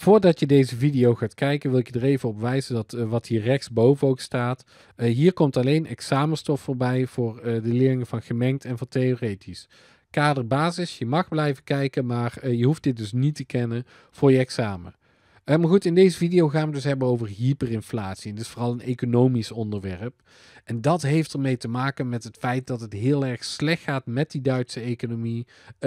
Voordat je deze video gaat kijken, wil ik je er even op wijzen dat eh, wat hier rechtsboven ook staat. Eh, hier komt alleen examenstof voorbij voor eh, de leerlingen van gemengd en van theoretisch. Kaderbasis, je mag blijven kijken, maar je hoeft dit dus niet te kennen voor je examen. maar goed, in deze video gaan we dus hebben over hyperinflatie. En dit is vooral een economisch onderwerp. En dat heeft ermee te maken met het feit dat het heel erg slecht gaat met die Duitse economie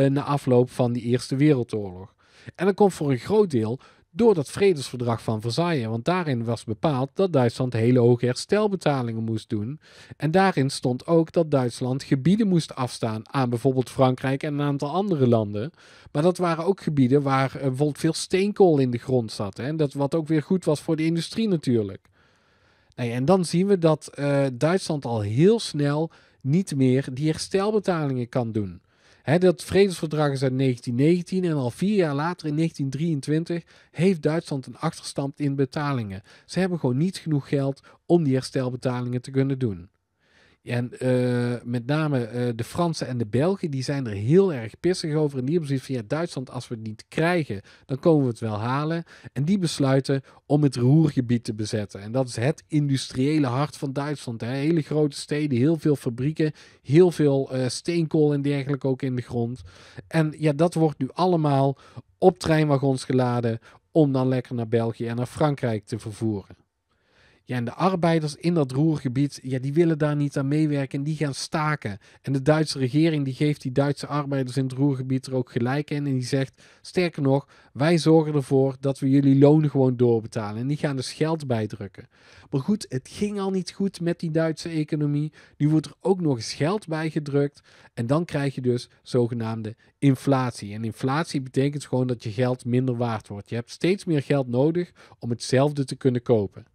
na afloop van die Eerste Wereldoorlog. En dat komt voor een groot deel door dat vredesverdrag van Versailles. Want daarin was bepaald dat Duitsland hele hoge herstelbetalingen moest doen. En daarin stond ook dat Duitsland gebieden moest afstaan aan bijvoorbeeld Frankrijk en een aantal andere landen. Maar dat waren ook gebieden waar eh, bijvoorbeeld veel steenkool in de grond zat. Hè? En dat wat ook weer goed was voor de industrie natuurlijk. en dan zien we dat eh, Duitsland al heel snel niet meer die herstelbetalingen kan doen dat vredesverdrag is uit 1919 en al vier jaar later in 1923 heeft Duitsland een achterstand in betalingen. Ze hebben gewoon niet genoeg geld om die herstelbetalingen te kunnen doen. En eh, met name eh, de Fransen en de Belgen, die zijn er heel erg pissig over. En die hebben zoiets van, ja, Duitsland, als we het niet krijgen, dan komen we het wel halen. En die besluiten om het Roergebied te bezetten. En dat is het industriële hart van Duitsland. Hè. Hele grote steden, heel veel fabrieken, heel veel eh, steenkool en dergelijke ook in de grond. En ja, dat wordt nu allemaal op treinwagons geladen om dan lekker naar België en naar Frankrijk te vervoeren. Ja, en de arbeiders in dat roergebied, ja, die willen daar niet aan meewerken en die gaan staken. En de Duitse regering die geeft die Duitse arbeiders in het roergebied er ook gelijk in. En die zegt, sterker nog, wij zorgen ervoor dat we jullie lonen gewoon doorbetalen. En die gaan dus geld bijdrukken. Maar goed, het ging al niet goed met die Duitse economie. Nu wordt er ook nog eens geld bijgedrukt. En dan krijg je dus zogenaamde inflatie. En inflatie betekent gewoon dat je geld minder waard wordt. Je hebt steeds meer geld nodig om hetzelfde te kunnen kopen.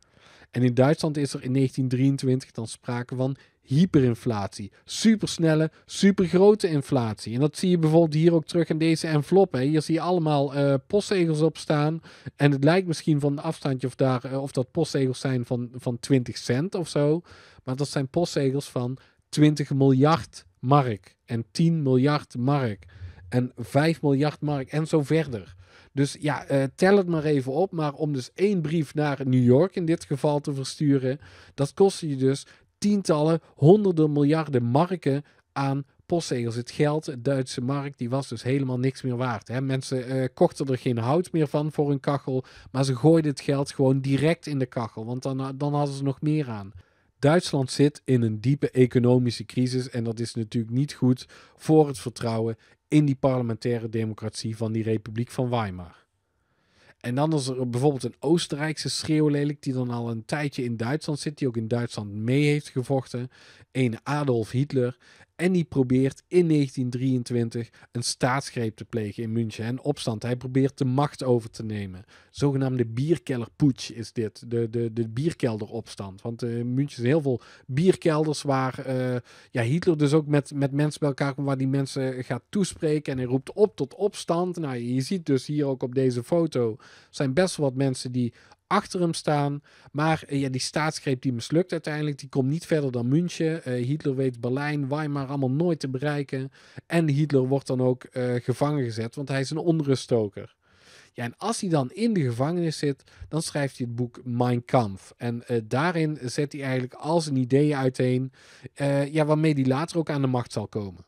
En in Duitsland is er in 1923 dan sprake van hyperinflatie. Supersnelle, supergrote inflatie. En dat zie je bijvoorbeeld hier ook terug in deze envelop. Hè. Hier zie je allemaal eh, postzegels op staan. En het lijkt misschien van een afstandje of, daar, eh, of dat postzegels zijn van, van 20 cent of zo. Maar dat zijn postzegels van 20 miljard mark en 10 miljard mark en 5 miljard mark en zo verder. Dus ja, eh, tel het maar even op. Maar om dus één brief naar New York in dit geval te versturen, dat kostte je dus tientallen, honderden miljarden marken aan postzegels. Het geld, de Duitse markt, die was dus helemaal niks meer waard. Hè. Mensen eh, kochten er geen hout meer van voor een kachel, maar ze gooiden het geld gewoon direct in de kachel, want dan, dan hadden ze nog meer aan. Duitsland zit in een diepe economische crisis en dat is natuurlijk niet goed voor het vertrouwen in die parlementaire democratie van die Republiek van Weimar. En dan is er bijvoorbeeld een Oostenrijkse schreeuwlelijk die dan al een tijdje in Duitsland zit, die ook in Duitsland mee heeft gevochten. Een Adolf Hitler. En die probeert in 1923 een staatsgreep te plegen in München en opstand. Hij probeert de macht over te nemen. Zogenaamde bierkellerputsch is dit, de, de, de bierkelderopstand. Want in eh, München zijn heel veel bierkelders waar eh, ja, Hitler dus ook met, met mensen bij elkaar komt, waar die mensen gaat toespreken. En hij roept op tot opstand. Nou, je ziet dus hier ook op deze foto zijn best wel wat mensen die achter hem staan. Maar eh, ja, die staatsgreep die mislukt uiteindelijk. Die komt niet verder dan München. Eh, Hitler weet Berlijn, Weimar allemaal nooit te bereiken. En Hitler wordt dan ook eh, gevangen gezet, want hij is een onruststoker. Ja, en als hij dan in de gevangenis zit, dan schrijft hij het boek Mein Kampf. En daarin zet hij eigenlijk al zijn ideeën uiteen, ja, waarmee hij later ook aan de macht zal komen.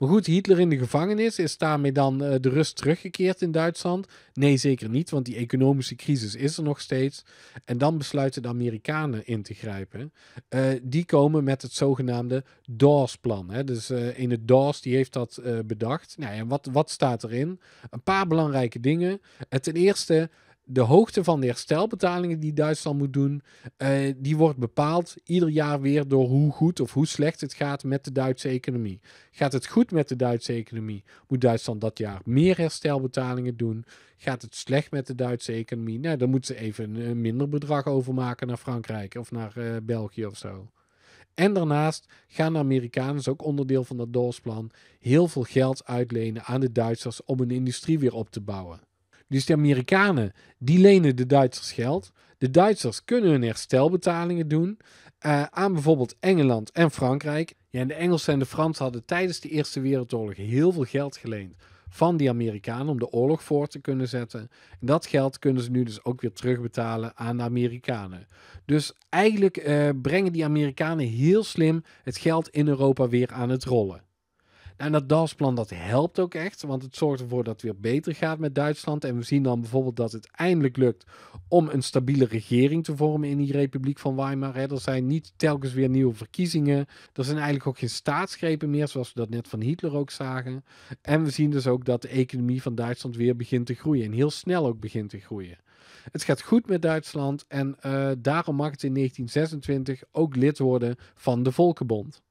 Maar goed, Hitler in de gevangenis, is daarmee dan eh, de rust teruggekeerd in Duitsland? Nee, zeker niet, want die economische crisis is er nog steeds. En dan besluiten de Amerikanen in te grijpen. Eh, die komen met het zogenaamde Dawes-plan. Dus eh, in het Dawes, die heeft dat bedacht. Nou, en wat, wat staat erin? Een paar belangrijke dingen. ten eerste de hoogte van de herstelbetalingen die Duitsland moet doen, eh, die wordt bepaald ieder jaar weer door hoe goed of hoe slecht het gaat met de Duitse economie. Gaat het goed met de Duitse economie, moet Duitsland dat jaar meer herstelbetalingen doen. Gaat het slecht met de Duitse economie, nou, dan moeten ze even een eh, minder bedrag overmaken naar Frankrijk of naar eh, België of zo. En daarnaast gaan de Amerikanen, ook onderdeel van dat doorsplan, heel veel geld uitlenen aan de Duitsers om hun industrie weer op te bouwen. Dus de Amerikanen, die lenen de Duitsers geld. De Duitsers kunnen hun herstelbetalingen doen eh, aan bijvoorbeeld Engeland en Frankrijk. Ja, en de Engelsen en de Fransen hadden tijdens de Eerste Wereldoorlog heel veel geld geleend van die Amerikanen om de oorlog voor te kunnen zetten. dat geld kunnen ze nu dus ook weer terugbetalen aan de Amerikanen. Dus eigenlijk eh, brengen die Amerikanen heel slim het geld in Europa weer aan het rollen. En dat Dalsplan dat helpt ook echt, want het zorgt ervoor dat het weer beter gaat met Duitsland. En we zien dan bijvoorbeeld dat het eindelijk lukt om een stabiele regering te vormen in die Republiek van Weimar. Er zijn niet telkens weer nieuwe verkiezingen. Er zijn eigenlijk ook geen staatsgrepen meer, zoals we dat net van Hitler ook zagen. En we zien dus ook dat de economie van Duitsland weer begint te groeien. En heel snel ook begint te groeien. Het gaat goed met Duitsland en eh, daarom mag het in 1926 ook lid worden van de Volkenbond.